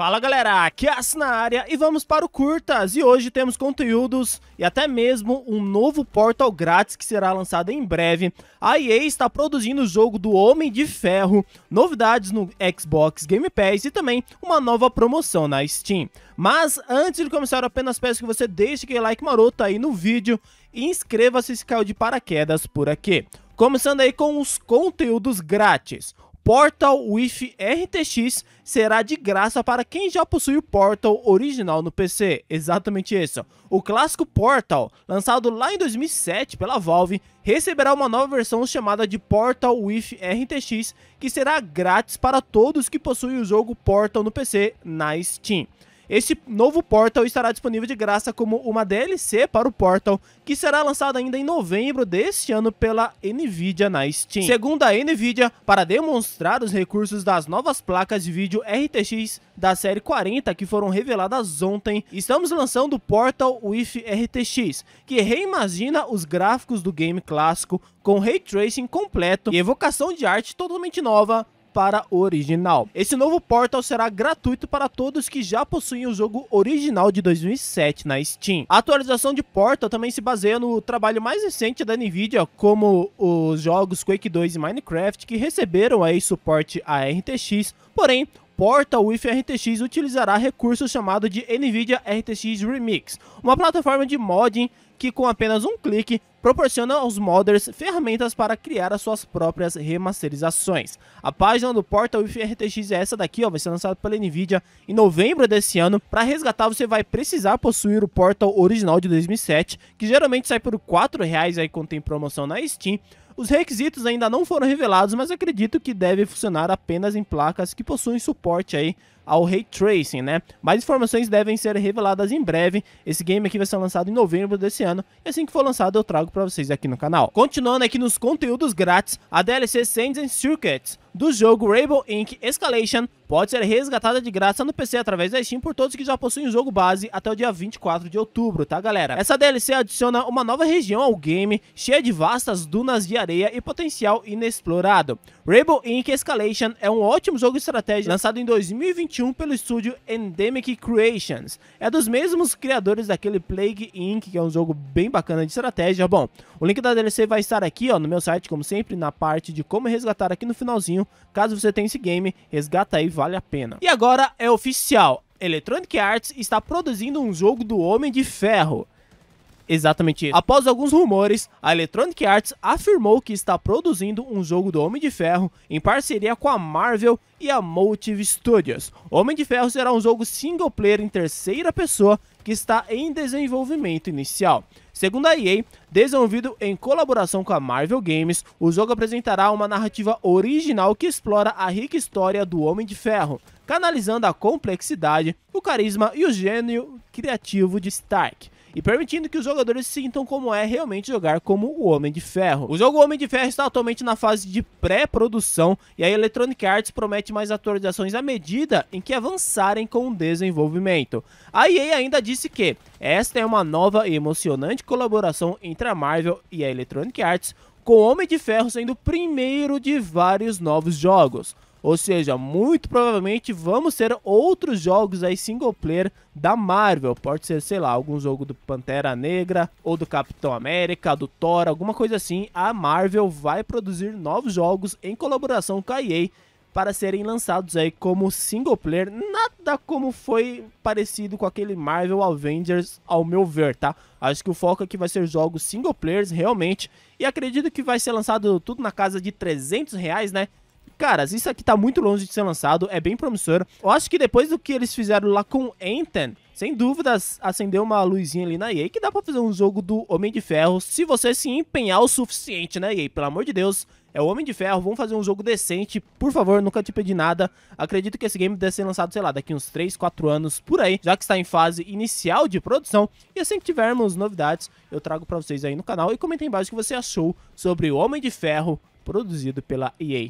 Fala galera, aqui é As na área e vamos para o Curtas e hoje temos conteúdos e até mesmo um novo Portal grátis que será lançado em breve. A EA está produzindo o jogo do Homem de Ferro, novidades no Xbox Game Pass e também uma nova promoção na Steam. Mas antes de começar, apenas peço que você deixe aquele like maroto aí no vídeo e inscreva-se se caiu de paraquedas por aqui. Começando aí com os conteúdos grátis. Portal with RTX será de graça para quem já possui o Portal original no PC. Exatamente isso. O clássico Portal, lançado lá em 2007 pela Valve, receberá uma nova versão chamada de Portal with RTX, que será grátis para todos que possuem o jogo Portal no PC na Steam. Esse novo Portal estará disponível de graça como uma DLC para o Portal, que será lançado ainda em novembro deste ano pela Nvidia na Steam. Segundo a Nvidia, para demonstrar os recursos das novas placas de vídeo RTX da série 40 que foram reveladas ontem, estamos lançando o Portal with RTX, que reimagina os gráficos do game clássico com ray tracing completo e evocação de arte totalmente nova para o original. Esse novo Portal será gratuito para todos que já possuem o jogo original de 2007 na Steam. A atualização de Portal também se baseia no trabalho mais recente da Nvidia, como os jogos Quake 2 e Minecraft, que receberam aí suporte a RTX, porém o Wi-Fi RTX utilizará recurso chamado de NVIDIA RTX Remix, uma plataforma de modding que com apenas um clique proporciona aos modders ferramentas para criar as suas próprias remasterizações. A página do portal Wi-Fi RTX é essa daqui, ó, vai ser lançada pela Nvidia em novembro desse ano. Para resgatar, você vai precisar possuir o Portal original de 2007, que geralmente sai por R$ 4,00 aí quando tem promoção na Steam os requisitos ainda não foram revelados, mas acredito que deve funcionar apenas em placas que possuem suporte aí ao ray tracing, né? Mais informações devem ser reveladas em breve. Esse game aqui vai ser lançado em novembro desse ano e assim que for lançado eu trago para vocês aqui no canal. Continuando aqui nos conteúdos grátis, a DLC Sands and Circuits do jogo Rainbow Inc. Escalation pode ser resgatada de graça no PC através da Steam por todos que já possuem o jogo base até o dia 24 de outubro, tá galera? Essa DLC adiciona uma nova região ao game, cheia de vastas dunas de areia e potencial inexplorado. Rainbow Inc. Escalation é um ótimo jogo de estratégia lançado em 2021 2021 pelo estúdio Endemic Creations. É dos mesmos criadores daquele Plague Inc., que é um jogo bem bacana de estratégia. Bom, o link da DLC vai estar aqui ó, no meu site, como sempre, na parte de como resgatar aqui no finalzinho. Caso você tenha esse game, resgata aí, vale a pena. E agora é oficial, Electronic Arts está produzindo um jogo do Homem de Ferro. Exatamente isso. Após alguns rumores, a Electronic Arts afirmou que está produzindo um jogo do Homem de Ferro em parceria com a Marvel e a Motive Studios. Homem de Ferro será um jogo single player em terceira pessoa que está em desenvolvimento inicial. Segundo a EA, desenvolvido em colaboração com a Marvel Games, o jogo apresentará uma narrativa original que explora a rica história do Homem de Ferro, canalizando a complexidade, o carisma e o gênio criativo de Stark e permitindo que os jogadores sintam como é realmente jogar como o Homem de Ferro. O jogo Homem de Ferro está atualmente na fase de pré-produção e a Electronic Arts promete mais atualizações à medida em que avançarem com o desenvolvimento. A EA ainda disse que esta é uma nova e emocionante colaboração entre a Marvel e a Electronic Arts, com Homem de Ferro sendo o primeiro de vários novos jogos. Ou seja, muito provavelmente vamos ter outros jogos aí single player da Marvel. Pode ser, sei lá, algum jogo do Pantera Negra ou do Capitão América, do Thor, alguma coisa assim. A Marvel vai produzir novos jogos em colaboração com a EA para serem lançados aí como single player, nada como foi parecido com aquele Marvel Avengers, ao meu ver, tá? Acho que o foco aqui vai ser jogos single players realmente, e acredito que vai ser lançado tudo na casa de 300 reais, né? caras, isso aqui tá muito longe de ser lançado, é bem promissor. Eu acho que depois do que eles fizeram lá com Anten, sem dúvidas, acendeu uma luzinha ali na EA que dá pra fazer um jogo do Homem de Ferro se você se empenhar o suficiente, né, EA? Pelo amor de Deus, é o Homem de Ferro, vamos fazer um jogo decente, por favor, nunca te pedi nada. Acredito que esse game deve ser lançado, sei lá, daqui uns 3, 4 anos, por aí, já que está em fase inicial de produção. E assim que tivermos novidades, eu trago pra vocês aí no canal e comenta aí embaixo o que você achou sobre o Homem de Ferro produzido pela EA.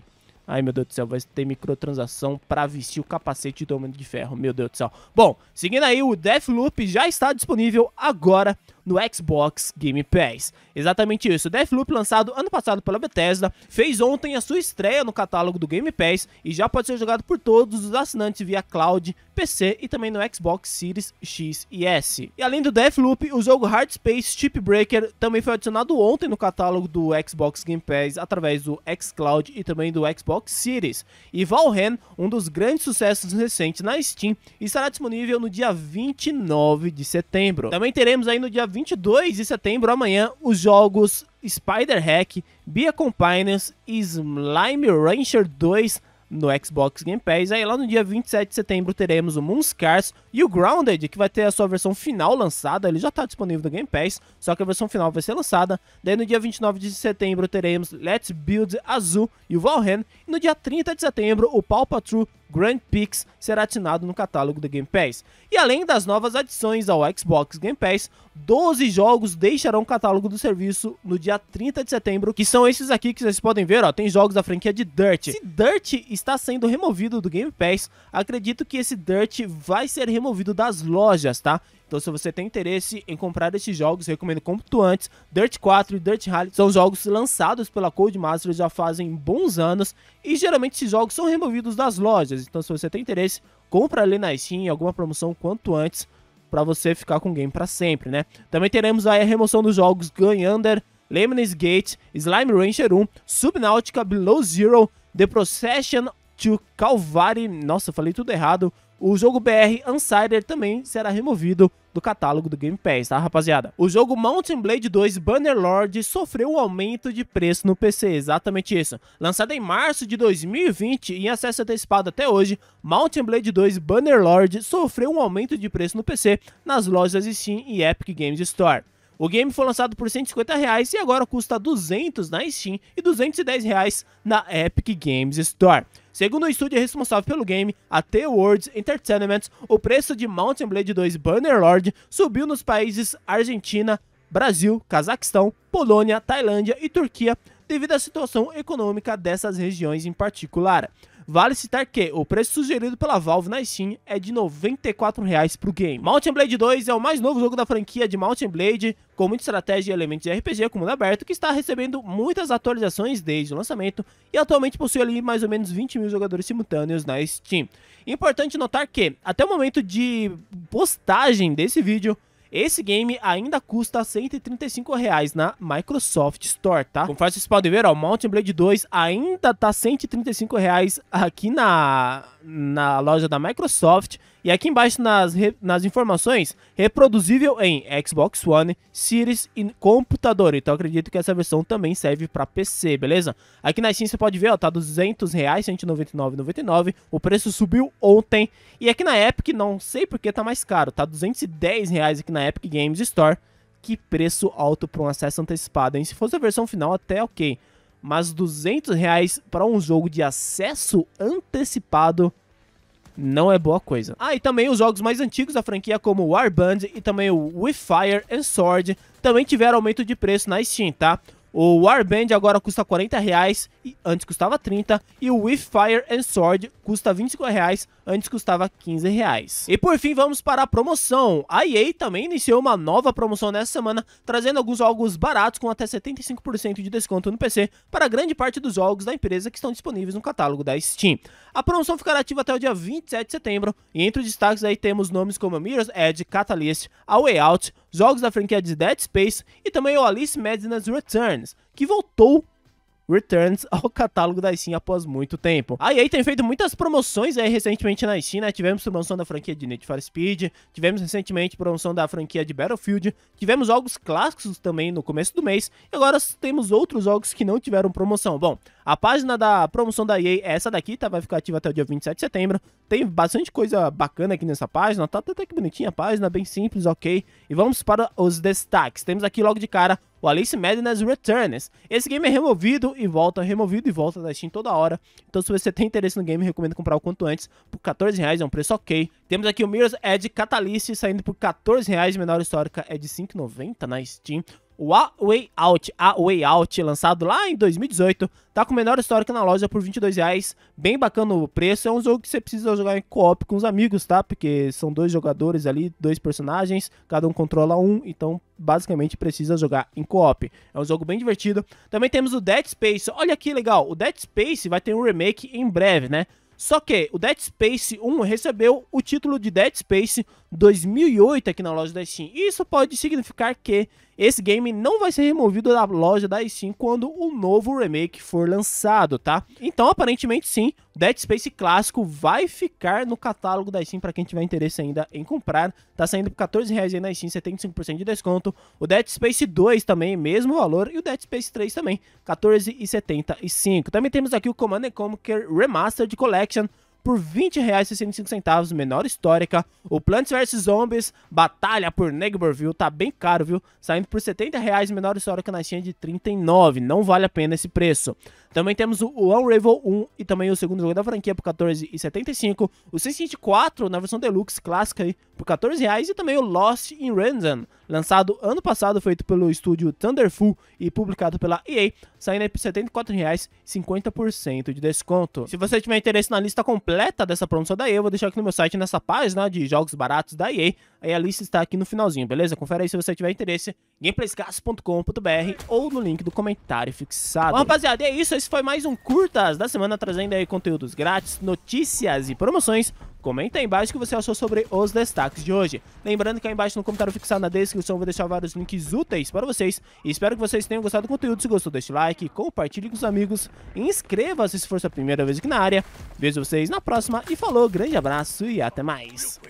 Ai, meu Deus do céu, vai ter microtransação pra vestir o capacete do Homem de Ferro. Meu Deus do céu. Bom, seguindo aí, o Deathloop já está disponível agora no Xbox Game Pass. Exatamente isso. Deathloop, lançado ano passado pela Bethesda, fez ontem a sua estreia no catálogo do Game Pass e já pode ser jogado por todos os assinantes via cloud, PC e também no Xbox Series X e S. E além do Deathloop, o jogo Hard Space Chip Breaker também foi adicionado ontem no catálogo do Xbox Game Pass através do xCloud e também do Xbox Series. E Valheim, um dos grandes sucessos recentes na Steam, estará disponível no dia 29 de setembro. Também teremos aí no dia 22 de setembro, amanhã, os jogos Spider Hack, Bia Companions e Slime Rancher 2 no Xbox Game Pass. Aí lá no dia 27 de setembro teremos o Moonscars e o Grounded, que vai ter a sua versão final lançada. Ele já está disponível no Game Pass, só que a versão final vai ser lançada. Daí no dia 29 de setembro teremos Let's Build Azul e o Valhalla. E no dia 30 de setembro o Paw Patrol Grand Prix será atinado no catálogo do Game Pass. E além das novas adições ao Xbox Game Pass, 12 jogos deixarão o catálogo do serviço no dia 30 de setembro, que são esses aqui que vocês podem ver, ó, tem jogos da franquia de Dirt. Se Dirt está sendo removido do Game Pass, acredito que esse Dirt vai ser removido das lojas, tá? Então, se você tem interesse em comprar esses jogos, recomendo quanto antes. Dirt 4 e Dirt Rally são jogos lançados pela Codemasters já fazem bons anos e geralmente esses jogos são removidos das lojas. Então, se você tem interesse, compra ali na Steam alguma promoção quanto antes para você ficar com o game para sempre, né? Também teremos aí a remoção dos jogos Gun Under, Lemon's Gate, Slime Rancher 1, Subnautica, Below Zero, The Procession to Calvary, nossa, falei tudo errado, o jogo BR Unsider também será removido do catálogo do Game Pass, tá rapaziada? O jogo Mountain Blade 2 Bannerlord sofreu um aumento de preço no PC, exatamente isso. Lançado em março de 2020 e em acesso antecipado até hoje, Mountain Blade 2 Bannerlord sofreu um aumento de preço no PC nas lojas Steam e Epic Games Store. O game foi lançado por 150 reais e agora custa 200 na Steam e 210 reais na Epic Games Store. Segundo o estúdio é responsável pelo game, a T-World Entertainment, o preço de Mountain Blade 2 Bannerlord subiu nos países Argentina, Brasil, Cazaquistão, Polônia, Tailândia e Turquia devido à situação econômica dessas regiões em particular. Vale citar que o preço sugerido pela Valve na Steam é de R$ 94,00 para o game. Mountain Blade 2 é o mais novo jogo da franquia de Mountain Blade, com muita estratégia e elementos de RPG com mundo aberto, que está recebendo muitas atualizações desde o lançamento e atualmente possui ali mais ou menos 20 mil jogadores simultâneos na Steam. Importante notar que, até o momento de postagem desse vídeo, esse game ainda custa 135 reais na Microsoft Store, tá? Conforme vocês podem ver, ó, Mountain Blade 2 ainda tá 135 reais aqui na, na loja da Microsoft e aqui embaixo nas, nas informações, reproduzível em Xbox One, Series e computador. Então acredito que essa versão também serve para PC, beleza? Aqui na Steam você pode ver, ó, tá 200 199,99. O preço subiu ontem. E aqui na Epic, não sei porque tá mais caro, tá 210 aqui na Epic Games Store. Que preço alto para um acesso antecipado, hein? Se fosse a versão final, até ok. Mas 200 reais para um jogo de acesso antecipado não é boa coisa. Ah, e também os jogos mais antigos da franquia, como Warband e também o With Fire and Sword, também tiveram aumento de preço na Steam, tá? O Warband agora custa 40 reais e antes custava 30 e o With Fire and Sword custa 25 reais, antes custava 15 reais. E por fim vamos para a promoção. A EA também iniciou uma nova promoção nessa semana, trazendo alguns jogos baratos com até 75% de desconto no PC para grande parte dos jogos da empresa que estão disponíveis no catálogo da Steam. A promoção ficará ativa até o dia 27 de setembro e entre os destaques aí temos nomes como Mirror's Edge, Catalyst, A Way Out, jogos da franquia de Dead Space e também o Alice Madness Returns, que voltou Returns ao catálogo da Steam após muito tempo. A EA tem feito muitas promoções aí recentemente na Steam, né? Tivemos promoção da franquia de Need for Speed, tivemos recentemente promoção da franquia de Battlefield, tivemos jogos clássicos também no começo do mês, e agora temos outros jogos que não tiveram promoção. Bom, a página da promoção da EA é essa daqui, tá? Vai ficar ativa até o dia 27 de setembro. Tem bastante coisa bacana aqui nessa página, tá até que bonitinha a página, bem simples, ok? E vamos para os destaques. Temos aqui logo de cara o Alice Madness Returns. Esse game é removido e volta, removido e volta da Steam toda hora. Então se você tem interesse no game, recomendo comprar o quanto antes. Por 14 reais é um preço ok. Temos aqui o Mirror's Edge Catalyst saindo por 14 reais. Menor histórica é de 5,90 na Steam. O A Way Out, A Way Out, lançado lá em 2018, tá com o menor histórico na loja por 22 reais. Bem bacana o preço. É um jogo que você precisa jogar em co-op com os amigos, tá? Porque são dois jogadores ali, dois personagens, cada um controla um, então basicamente precisa jogar em co-op. É um jogo bem divertido. Também temos o Dead Space. Olha que legal, o Dead Space vai ter um remake em breve, né? Só que o Dead Space 1 recebeu o título de Dead Space 2008 aqui na loja da Steam. Isso pode significar que esse game não vai ser removido da loja da Steam quando o novo remake for lançado, tá? Então, aparentemente sim, Dead Space clássico vai ficar no catálogo da Steam para quem tiver interesse ainda em comprar. Tá saindo por 14 reais aí na Steam, 75% de desconto. O Dead Space 2 também, mesmo valor, e o Dead Space 3 também, 14,75. Também temos aqui o Command Conquer Remastered Collection por R$ 20,65, menor histórica. O Plants vs Zombies, Batalha por Neighborville, tá bem caro, viu? Saindo por R$ 70,00, menor histórica na Steam de 39, não vale a pena esse preço. Também temos o Unravel 1 e também o segundo jogo da franquia por 14,75. O Sin City 4 na versão Deluxe clássica aí por 14 reais e também o Lost in Random Lançado ano passado, feito pelo estúdio Thunderful e publicado pela EA, saindo aí por R$ 74,50% de desconto. Se você tiver interesse na lista completa dessa promoção da EA, eu vou deixar aqui no meu site nessa página de jogos baratos da EA. Aí a lista está aqui no finalzinho, beleza? Confere aí se você tiver interesse, gameplaycast.com.br ou no link do comentário fixado. Bom, rapaziada, é isso. Esse foi mais um Curtas da semana, trazendo aí conteúdos grátis, notícias e promoções Comenta aí embaixo o que você achou sobre os destaques de hoje. Lembrando que aí é embaixo no comentário fixado na descrição eu vou deixar vários links úteis para vocês. E espero que vocês tenham gostado do conteúdo. Se gostou, deixe like, compartilhe com os amigos, inscreva-se se for sua primeira vez aqui na área. Vejo vocês na próxima e falou, grande abraço e até mais.